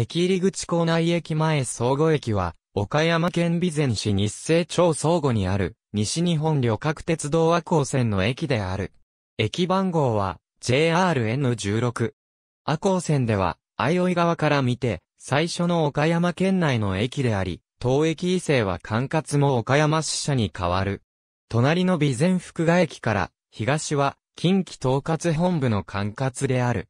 駅入口構内駅前総合駅は、岡山県備前市日清町相互にある、西日本旅客鉄道和光線の駅である。駅番号は、JRN16。和光線では、相生川から見て、最初の岡山県内の駅であり、当駅伊勢は管轄も岡山支社に変わる。隣の備前福賀駅から、東は、近畿統括本部の管轄である。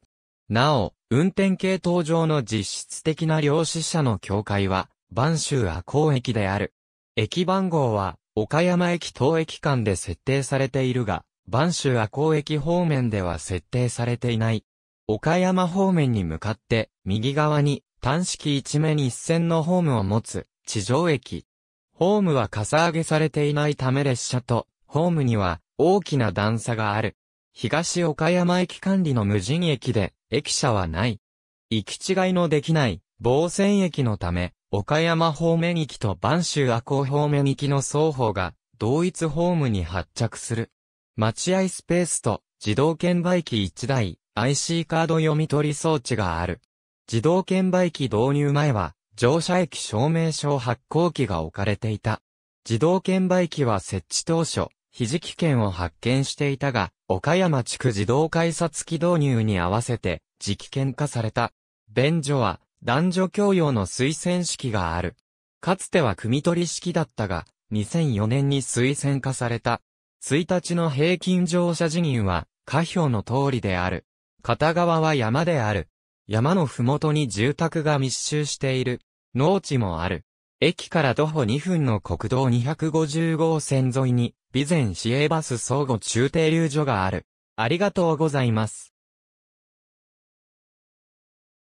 なお、運転系統上の実質的な量子車の境界は、万州阿公駅である。駅番号は、岡山駅当駅間で設定されているが、万州阿公駅方面では設定されていない。岡山方面に向かって、右側に、単式一面一線のホームを持つ、地上駅。ホームはかさ上げされていないため列車と、ホームには、大きな段差がある。東岡山駅管理の無人駅で、駅舎はない。行き違いのできない、防線駅のため、岡山方面行きと万州赤穂方面行きの双方が、同一ホームに発着する。待合スペースと、自動券売機1台、IC カード読み取り装置がある。自動券売機導入前は、乗車駅証明書発行機が置かれていた。自動券売機は設置当初、ひじき券を発見していたが、岡山地区自動改札機導入に合わせて、磁気券化された。便所は、男女共用の推薦式がある。かつては組取式だったが、2004年に推薦化された。1日の平均乗車辞任は、下表の通りである。片側は山である。山のふもとに住宅が密集している。農地もある。駅から徒歩2分の国道250号線沿いに、備前市営バス相互中停留所がある。ありがとうございます。